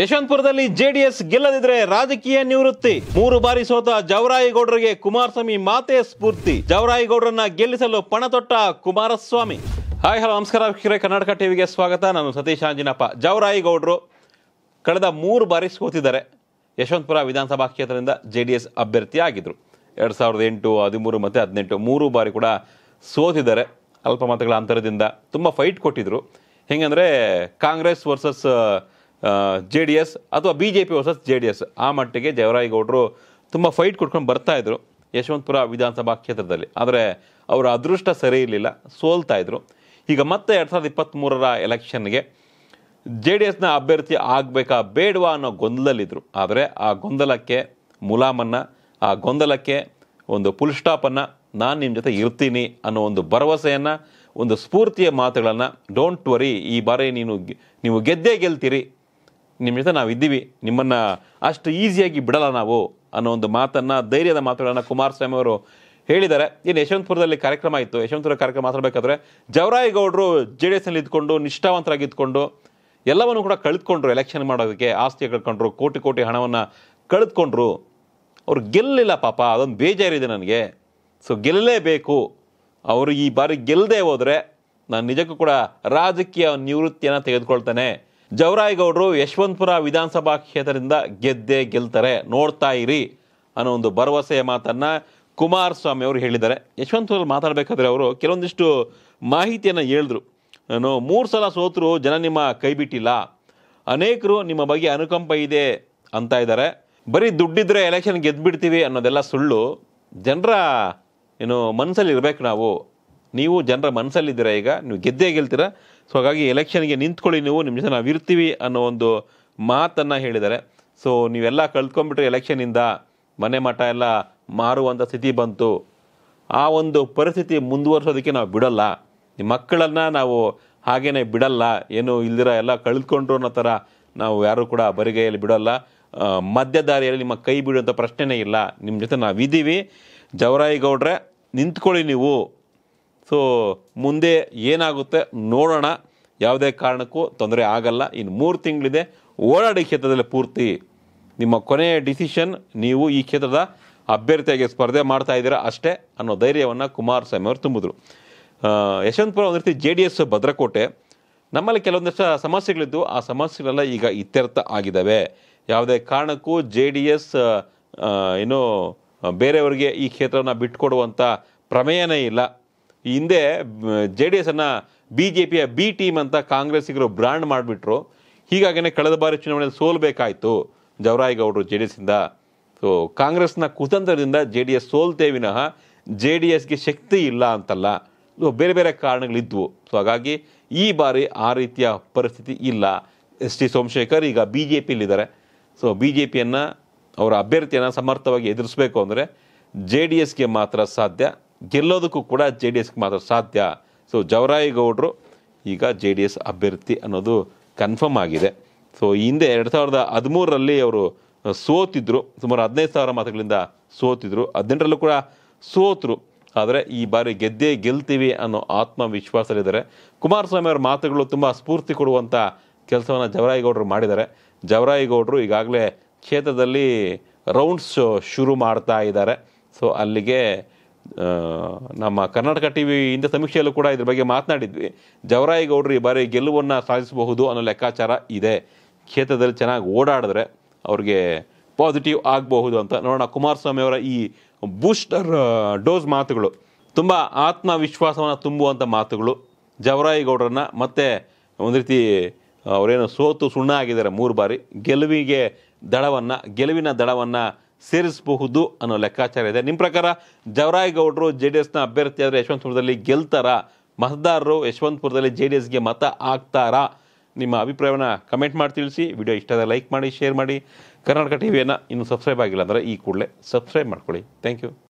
ಯಶವಂತಪುರದಲ್ಲಿ JDS ಗೆಲ್ಲದಿದ್ರೆ ರಾಜಕೀಯ ನಿವೃತ್ತಿ ಮೂರು ಬಾರಿ ಸೋತ ಜವರಾಯಿಗೌಡರಿಗೆ ಕುಮಾರಸ್ವಾಮಿ ಮಾತೆ ಸ್ಫೂರ್ತಿ ಜವರಾಯಿಗೌಡರನ್ನ ಗೆಲ್ಲಿಸಲು ಪಣತೊಟ್ಟ ಕುಮಾರಸ್ವಾಮಿ ಹಾಯ್ ಹಲೋ ನಮಸ್ಕಾರ ವೀಕ್ಷಕರೇ ಕರ್ನಾಟಕ ಟಿವಿಗೆ ಸ್ವಾಗತ ನಾನು ಸತೀಶ್ ಅಂಜಿನಪ್ಪ ಜವರಾಯಿಗೌಡರು ಕಳೆದ ಮೂರು ಬಾರಿ ಸೋತಿದ್ದಾರೆ ಯಶವಂತಪುರ ವಿಧಾನಸಭಾ ಕ್ಷೇತ್ರದಿಂದ ಜೆ ಡಿ ಎಸ್ ಅಭ್ಯರ್ಥಿ ಆಗಿದ್ರು ಎರಡು ಸಾವಿರದ ಎಂಟು ಹದಿಮೂರು ಮತ್ತು ಹದಿನೆಂಟು ಮೂರು ಬಾರಿ ಕೂಡ ಸೋತಿದ್ದಾರೆ ಅಲ್ಪ ಮತಗಳ ಅಂತರದಿಂದ ತುಂಬ ಫೈಟ್ ಕೊಟ್ಟಿದ್ರು ಹೆಂಗಂದರೆ Congress versus J D S ಅಥವಾ B J P versus J D S ಆ ಮಟ್ಟಿಗೆ ಜವರಾಯೇಗೌಡರು ತುಂಬ ಫೈಟ್ ಕೊಟ್ಕೊಂಡು ಬರ್ತಾಯಿದ್ರು ಯಶವಂತಪುರ ವಿಧಾನಸಭಾ ಕ್ಷೇತ್ರದಲ್ಲಿ ಆದರೆ ಅವರ ಅದೃಷ್ಟ ಸರಿ ಇರಲಿಲ್ಲ ಸೋಲ್ತಾಯಿದ್ರು ಈಗ ಮತ್ತೆ ಎರಡು ಸಾವಿರದ ಇಪ್ಪತ್ತ್ಮೂರರ ಎಲೆಕ್ಷನ್ಗೆ ಜೆ ಡಿ ಎಸ್ನ ಅಭ್ಯರ್ಥಿ ಆಗಬೇಕಾ ಬೇಡವಾ ಅನ್ನೋ ಗೊಂದಲಲ್ಲಿದ್ದರು ಆದರೆ ಆ ಗೊಂದಲಕ್ಕೆ ಮುಲಾಮನ್ನು ಆ ಗೊಂದಲಕ್ಕೆ ಒಂದು ಫುಲ್ ಸ್ಟಾಪನ್ನು ನಾನು ನಿಮ್ಮ ಜೊತೆ ಇರ್ತೀನಿ ಅನ್ನೋ ಒಂದು ಭರವಸೆಯನ್ನು ಒಂದು ಸ್ಫೂರ್ತಿಯ ಮಾತುಗಳನ್ನು ಡೋಂಟ್ ವರಿ ಈ ಬಾರಿ ನೀನು ನೀವು ಗೆದ್ದೇ ಗೆಲ್ತೀರಿ ನಿಮ್ಮ ಜೊತೆ ನಾವು ಇದ್ದೀವಿ ನಿಮ್ಮನ್ನು ಅಷ್ಟು ಈಸಿಯಾಗಿ ಬಿಡಲ್ಲ ನಾವು ಅನ್ನೋ ಒಂದು ಮಾತನ್ನು ಧೈರ್ಯದ ಮಾತುಗಳನ್ನು ಕುಮಾರಸ್ವಾಮಿ ಅವರು ಹೇಳಿದ್ದಾರೆ ಇನ್ನು ಯಶವಂತಪುರದಲ್ಲಿ ಕಾರ್ಯಕ್ರಮ ಇತ್ತು ಯಶವಂತಪುರ ಕಾರ್ಯಕ್ರಮ ಮಾತಾಡಬೇಕಾದ್ರೆ ಜವರಾಯಿಗೌಡರು ಜೆ ಡಿ ಎಸ್ನಲ್ಲಿ ಇದ್ಕೊಂಡು ನಿಷ್ಠಾವಂತರಾಗಿ ಇದ್ಕೊಂಡು ಎಲ್ಲವನ್ನು ಕೂಡ ಕಳೆದುಕೊಂಡ್ರು ಎಲೆಕ್ಷನ್ ಮಾಡೋದಕ್ಕೆ ಆಸ್ತಿ ಕಳ್ಕೊಂಡ್ರು ಕೋಟಿ ಕೋಟಿ ಹಣವನ್ನು ಕಳೆದುಕೊಂಡ್ರು ಅವರು ಗೆಲ್ಲಲಿಲ್ಲ ಪಾಪ ಅದೊಂದು ಬೇಜಾರಿದೆ ನನಗೆ ಸೊ ಗೆಲ್ಲಲೇಬೇಕು ಅವರು ಈ ಬಾರಿ ಗೆಲ್ಲದೆ ಹೋದರೆ ನಾನು ನಿಜಕ್ಕೂ ಕೂಡ ರಾಜಕೀಯ ನಿವೃತ್ತಿಯನ್ನು ತೆಗೆದುಕೊಳ್ತೇನೆ ಜವರಾಯಿಗೌಡರು ಯಶವಂತಪುರ ವಿಧಾನಸಭಾ ಕ್ಷೇತ್ರದಿಂದ ಗೆದ್ದೇ ಗೆಲ್ತಾರೆ ನೋಡ್ತಾ ಇರಿ ಅನ್ನೋ ಒಂದು ಭರವಸೆಯ ಮಾತನ್ನು ಕುಮಾರಸ್ವಾಮಿ ಅವರು ಹೇಳಿದ್ದಾರೆ ಯಶವಂತಪುರ ಮಾತಾಡಬೇಕಾದ್ರೆ ಅವರು ಕೆಲವೊಂದಿಷ್ಟು ಮಾಹಿತಿಯನ್ನು ಹೇಳಿದ್ರು ನಾನು ಮೂರು ಸಲ ಸೋತರು ಜನ ನಿಮ್ಮ ಕೈ ಬಿಟ್ಟಿಲ್ಲ ಅನೇಕರು ನಿಮ್ಮ ಬಗ್ಗೆ ಅನುಕಂಪ ಇದೆ ಅಂತ ಇದ್ದಾರೆ ಬರೀ ದುಡ್ಡಿದ್ದರೆ ಎಲೆಕ್ಷನ್ ಗೆದ್ದುಬಿಡ್ತೀವಿ ಅನ್ನೋದೆಲ್ಲ ಸುಳ್ಳು ಜನರ ಏನು ಮನಸ್ಸಲ್ಲಿ ನಾವು ನೀವು ಜನರ ಮನಸ್ಸಲ್ಲಿದ್ದೀರಾ ಈಗ ನೀವು ಗೆದ್ದೇ ಗೆಲ್ತೀರಾ ಸೊ ಹಾಗಾಗಿ ಎಲೆಕ್ಷನ್ಗೆ ನಿಂತ್ಕೊಳ್ಳಿ ನೀವು ನಿಮ್ಮ ಜೊತೆ ಇರ್ತೀವಿ ಅನ್ನೋ ಒಂದು ಮಾತನ್ನು ಹೇಳಿದ್ದಾರೆ ಸೊ ನೀವೆಲ್ಲ ಕಳ್ತ್ಕೊಂಡ್ಬಿಟ್ರೆ ಎಲೆಕ್ಷನಿಂದ ಮನೆ ಮಠ ಎಲ್ಲ ಮಾರುವಂಥ ಸ್ಥಿತಿ ಬಂತು ಆ ಒಂದು ಪರಿಸ್ಥಿತಿ ಮುಂದುವರ್ಸೋದಕ್ಕೆ ನಾವು ಬಿಡಲ್ಲ ನಿಮ್ಮ ಮಕ್ಕಳನ್ನು ನಾವು ಹಾಗೇನೆ ಬಿಡಲ್ಲ ಏನು ಇಲ್ದಿರ ಎಲ್ಲ ಕಳೆದುಕೊಂಡ್ರು ಅನ್ನೋ ಥರ ನಾವು ಯಾರೂ ಕೂಡ ಬರಿಗೈಯಲ್ಲಿ ಬಿಡೋಲ್ಲ ಮಧ್ಯ ದಾರಿಯಲ್ಲಿ ನಿಮ್ಮ ಕೈ ಬಿಡುವಂಥ ಪ್ರಶ್ನೆನೇ ಇಲ್ಲ ನಿಮ್ಮ ಜೊತೆ ನಾವಿದ್ದೀವಿ ಜವರಾಯಿಗೌಡ್ರೆ ನಿಂತ್ಕೊಳ್ಳಿ ನೀವು ಸೊ ಮುಂದೆ ಏನಾಗುತ್ತೆ ನೋಡೋಣ ಯಾವುದೇ ಕಾರಣಕ್ಕೂ ತೊಂದರೆ ಆಗಲ್ಲ ಇನ್ನು ಮೂರು ತಿಂಗಳಿದೆ ಓಡಾಡಿ ಕ್ಷೇತ್ರದಲ್ಲಿ ಪೂರ್ತಿ ನಿಮ್ಮ ಕೊನೆಯ ಡಿಸಿಷನ್ ನೀವು ಈ ಕ್ಷೇತ್ರದ ಅಭ್ಯರ್ಥಿಯಾಗಿ ಸ್ಪರ್ಧೆ ಮಾಡ್ತಾ ಇದ್ದೀರಾ ಅಷ್ಟೇ ಅನ್ನೋ ಧೈರ್ಯವನ್ನು ಕುಮಾರಸ್ವಾಮಿ ಅವರು ತುಂಬಿದ್ರು ಯಶವಂತಪುರ ಒಂದು ರೀತಿ ಜೆ ಡಿ ಎಸ್ ಭದ್ರಕೋಟೆ ನಮ್ಮಲ್ಲಿ ಕೆಲವೊಂದಷ್ಟು ಸಮಸ್ಯೆಗಳಿದ್ದು ಆ ಸಮಸ್ಯೆಗಳೆಲ್ಲ ಈಗ ಇತ್ಯರ್ಥ ಆಗಿದ್ದಾವೆ ಯಾವುದೇ ಕಾರಣಕ್ಕೂ ಜೆ ಡಿ ಎಸ್ ಏನು ಬೇರೆಯವರಿಗೆ ಈ ಕ್ಷೇತ್ರವನ್ನು ಬಿಟ್ಟುಕೊಡುವಂಥ ಪ್ರಮೇಯನೇ ಇಲ್ಲ ಹಿಂದೆ ಜೆ ಡಿ ಎಸ್ಸನ್ನು ಬಿ ಜೆ ಪಿಯ ಬಿ ಟೀಮ್ ಅಂತ ಕಾಂಗ್ರೆಸ್ಸಿಗರು ಬ್ರ್ಯಾಂಡ್ ಮಾಡಿಬಿಟ್ರು ಹೀಗಾಗಿನೇ ಕಳೆದ ಬಾರಿ ಚುನಾವಣೆಯಲ್ಲಿ ಸೋಲ್ಬೇಕಾಯಿತು ಜವರಾಯಿಗೌಡರು ಜೆ ಡಿ ಎಸ್ಸಿಂದ ಸೊ ಕಾಂಗ್ರೆಸ್ನ ಕುತಂತ್ರದಿಂದ ಜೆ ಡಿ ಎಸ್ ಸೋಲ್ತೇ ವಿನಃ ಜೆ ಡಿ ಎಸ್ಗೆ ಶಕ್ತಿ ಇಲ್ಲ ಅಂತಲ್ಲ ಸೊ ಬೇರೆ ಬೇರೆ ಕಾರಣಗಳಿದ್ವು ಸೊ ಹಾಗಾಗಿ ಈ ಬಾರಿ ಆ ರೀತಿಯ ಪರಿಸ್ಥಿತಿ ಇಲ್ಲ ಎಸ್ ಟಿ ಸೋಮಶೇಖರ್ ಈಗ ಬಿ ಜೆ ಪಿಯಲ್ಲಿದ್ದಾರೆ ಸೊ ಬಿ ಜೆ ಪಿಯನ್ನು ಅವರ ಅಭ್ಯರ್ಥಿಯನ್ನು ಸಮರ್ಥವಾಗಿ ಎದುರಿಸಬೇಕು ಅಂದರೆ ಜೆ ಡಿ ಎಸ್ಗೆ ಮಾತ್ರ ಸಾಧ್ಯ ಗೆಲ್ಲೋದಕ್ಕೂ ಕೂಡ ಜೆ ಡಿ ಎಸ್ಗೆ ಮಾತ್ರ ಸಾಧ್ಯ ಸೊ ಜವರಾಯಿಗೌಡರು ಈಗ ಜೆ ಡಿ ಎಸ್ ಅಭ್ಯರ್ಥಿ ಅನ್ನೋದು ಕನ್ಫರ್ಮ್ ಆಗಿದೆ ಸೊ ಹಿಂದೆ ಎರಡು ಸಾವಿರದ ಹದಿಮೂರರಲ್ಲಿ ಅವರು ಸೋತಿದ್ರು ಸುಮಾರು ಹದಿನೈದು ಸಾವಿರ ಮಾತುಗಳಿಂದ ಸೋತಿದ್ರು ಹದಿನೆಂಟರಲ್ಲೂ ಕೂಡ ಸೋತರು ಆದರೆ ಈ ಬಾರಿ ಗೆದ್ದೇ ಗೆಲ್ತೀವಿ ಅನ್ನೋ ಆತ್ಮವಿಶ್ವಾಸದಲ್ಲಿದ್ದಾರೆ ಕುಮಾರಸ್ವಾಮಿ ಅವರ ಮಾತುಗಳು ತುಂಬ ಸ್ಫೂರ್ತಿ ಕೊಡುವಂಥ ಕೆಲಸವನ್ನು ಜವರಾಯಿಗೌಡರು ಮಾಡಿದ್ದಾರೆ ಜವರಾಯಿಗೌಡರು ಈಗಾಗಲೇ ಕ್ಷೇತ್ರದಲ್ಲಿ ರೌಂಡ್ಸ್ ಶುರು ಮಾಡ್ತಾ ಇದ್ದಾರೆ ಸೊ ಅಲ್ಲಿಗೆ ನಮ್ಮ ಕರ್ನಾಟಕ ಟಿ ವಿ ಇಂದ ಸಮೀಕ್ಷೆಯಲ್ಲೂ ಕೂಡ ಇದ್ರ ಬಗ್ಗೆ ಮಾತನಾಡಿದ್ವಿ ಜವರಾಯಿಗೌಡರು ಈ ಬಾರಿ ಗೆಲುವನ್ನು ಸಾಧಿಸಬಹುದು ಅನ್ನೋ ಲೆಕ್ಕಾಚಾರ ಇದೆ ಕ್ಷೇತ್ರದಲ್ಲಿ ಚೆನ್ನಾಗಿ ಓಡಾಡಿದ್ರೆ ಅವ್ರಿಗೆ ಪಾಸಿಟಿವ್ ಆಗಬಹುದು ಅಂತ ನೋಡೋಣ ಕುಮಾರಸ್ವಾಮಿ ಅವರ ಈ ಬೂಸ್ಟರ್ ಡೋಸ್ ಮಾತುಗಳು ತುಂಬ ಆತ್ಮವಿಶ್ವಾಸವನ್ನು ತುಂಬುವಂಥ ಮಾತುಗಳು ಜವರಾಯೇಗೌಡರನ್ನ ಮತ್ತೆ ಒಂದು ರೀತಿ ಅವರೇನು ಸೋತು ಸುಣ್ಣ ಆಗಿದ್ದಾರೆ ಮೂರು ಬಾರಿ ಗೆಲುವಿಗೆ ದಳವನ್ನು ಗೆಲುವಿನ ದಡವನ್ನು ಸೇರಿಸಬಹುದು ಅನ್ನೋ ಲೆಕ್ಕಾಚಾರ ಇದೆ ನಿಮ್ಮ ಪ್ರಕಾರ ಜವರಾಯಗೌಡರು ಜೆ ಡಿ ಎಸ್ನ ಅಭ್ಯರ್ಥಿಯಾದರೆ ಯಶವಂತಪುರದಲ್ಲಿ ಗೆಲ್ತಾರಾ ಮತದಾರರು ಯಶವಂತಪುರದಲ್ಲಿ ಜೆ ಡಿ ಎಸ್ಗೆ ಮತ ಆಗ್ತಾರಾ ನಿಮ್ಮ ಅಭಿಪ್ರಾಯವನ್ನು ಕಮೆಂಟ್ ಮಾಡಿ ತಿಳಿಸಿ ವಿಡಿಯೋ ಇಷ್ಟ ಲೈಕ್ ಮಾಡಿ ಶೇರ್ ಮಾಡಿ ಕರ್ನಾಟಕ ಟಿ ವಿಯನ್ನು ಇನ್ನೂ ಸಬ್ಸ್ಕ್ರೈಬ್ ಆಗಿಲ್ಲ ಅಂದರೆ ಈ ಕೂಡಲೇ ಸಬ್ಸ್ಕ್ರೈಬ್ ಮಾಡ್ಕೊಳ್ಳಿ ಥ್ಯಾಂಕ್ ಯು